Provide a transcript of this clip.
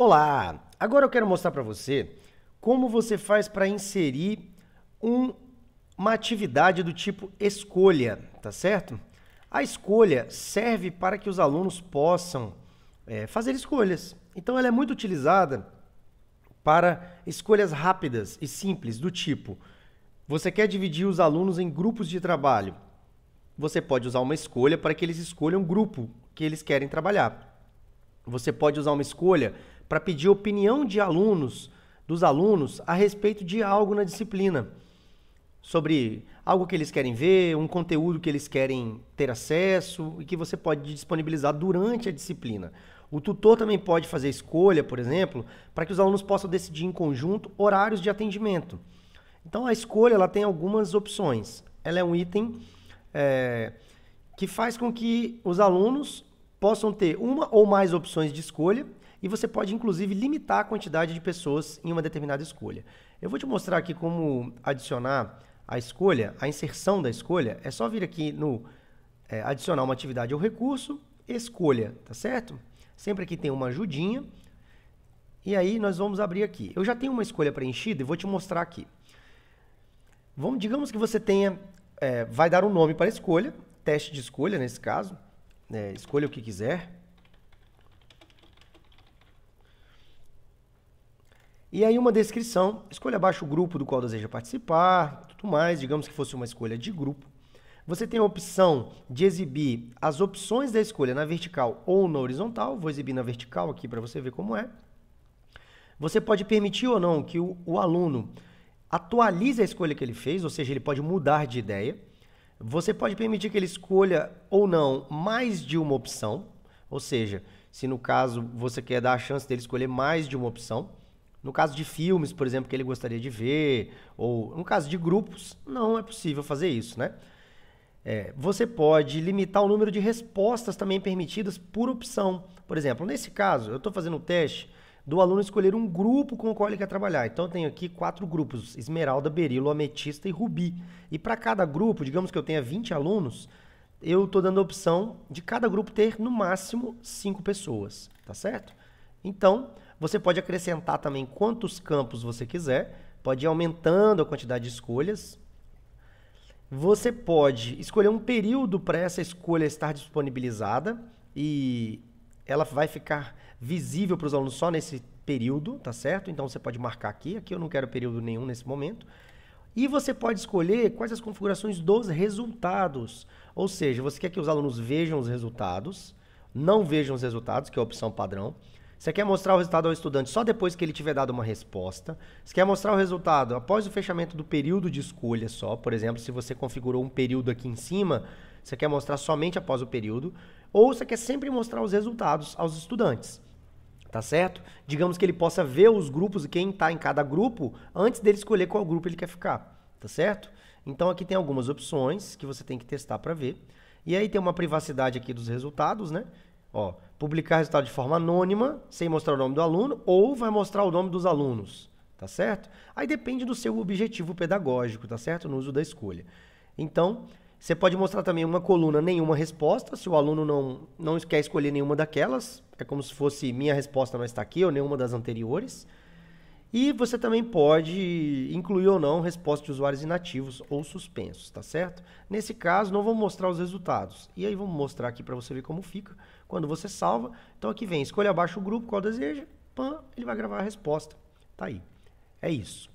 Olá! Agora eu quero mostrar para você como você faz para inserir um, uma atividade do tipo escolha, tá certo? A escolha serve para que os alunos possam é, fazer escolhas. Então ela é muito utilizada para escolhas rápidas e simples, do tipo: você quer dividir os alunos em grupos de trabalho. Você pode usar uma escolha para que eles escolham o grupo que eles querem trabalhar. Você pode usar uma escolha para pedir opinião de alunos, dos alunos, a respeito de algo na disciplina. Sobre algo que eles querem ver, um conteúdo que eles querem ter acesso e que você pode disponibilizar durante a disciplina. O tutor também pode fazer escolha, por exemplo, para que os alunos possam decidir em conjunto horários de atendimento. Então a escolha ela tem algumas opções. Ela é um item é, que faz com que os alunos possam ter uma ou mais opções de escolha e você pode inclusive limitar a quantidade de pessoas em uma determinada escolha. Eu vou te mostrar aqui como adicionar a escolha, a inserção da escolha. É só vir aqui no é, adicionar uma atividade ou recurso, escolha, tá certo? Sempre aqui tem uma ajudinha. E aí nós vamos abrir aqui. Eu já tenho uma escolha preenchida e vou te mostrar aqui. Vamos, digamos que você tenha, é, vai dar um nome para a escolha, teste de escolha nesse caso é, escolha o que quiser. E aí uma descrição, escolha abaixo o grupo do qual deseja participar, tudo mais, digamos que fosse uma escolha de grupo. Você tem a opção de exibir as opções da escolha na vertical ou na horizontal, vou exibir na vertical aqui para você ver como é. Você pode permitir ou não que o, o aluno atualize a escolha que ele fez, ou seja, ele pode mudar de ideia. Você pode permitir que ele escolha ou não mais de uma opção, ou seja, se no caso você quer dar a chance dele escolher mais de uma opção, no caso de filmes, por exemplo, que ele gostaria de ver, ou no caso de grupos, não é possível fazer isso, né? É, você pode limitar o número de respostas também permitidas por opção. Por exemplo, nesse caso, eu estou fazendo um teste do aluno escolher um grupo com o qual ele quer trabalhar. Então eu tenho aqui quatro grupos: esmeralda, berilo, ametista e rubi. E para cada grupo, digamos que eu tenha 20 alunos, eu estou dando a opção de cada grupo ter no máximo cinco pessoas, tá certo? Então, você pode acrescentar também quantos campos você quiser, pode ir aumentando a quantidade de escolhas. Você pode escolher um período para essa escolha estar disponibilizada e ela vai ficar visível para os alunos só nesse período, tá certo? Então você pode marcar aqui, aqui eu não quero período nenhum nesse momento. E você pode escolher quais as configurações dos resultados. Ou seja, você quer que os alunos vejam os resultados, não vejam os resultados, que é a opção padrão. Você quer mostrar o resultado ao estudante só depois que ele tiver dado uma resposta. Você quer mostrar o resultado após o fechamento do período de escolha só. Por exemplo, se você configurou um período aqui em cima, você quer mostrar somente após o período ou você quer sempre mostrar os resultados aos estudantes. Tá certo? Digamos que ele possa ver os grupos e quem está em cada grupo antes dele escolher qual grupo ele quer ficar. Tá certo? Então aqui tem algumas opções que você tem que testar para ver. E aí tem uma privacidade aqui dos resultados, né? Ó, publicar resultado de forma anônima, sem mostrar o nome do aluno, ou vai mostrar o nome dos alunos, tá certo? Aí depende do seu objetivo pedagógico, tá certo? No uso da escolha. Então, você pode mostrar também uma coluna, nenhuma resposta, se o aluno não, não quer escolher nenhuma daquelas. É como se fosse minha resposta não está aqui ou nenhuma das anteriores. E você também pode incluir ou não resposta de usuários inativos ou suspensos, tá certo? Nesse caso, não vamos mostrar os resultados. E aí vamos mostrar aqui para você ver como fica quando você salva. Então aqui vem, escolha abaixo o grupo, qual deseja, pã, ele vai gravar a resposta. Tá aí. É isso.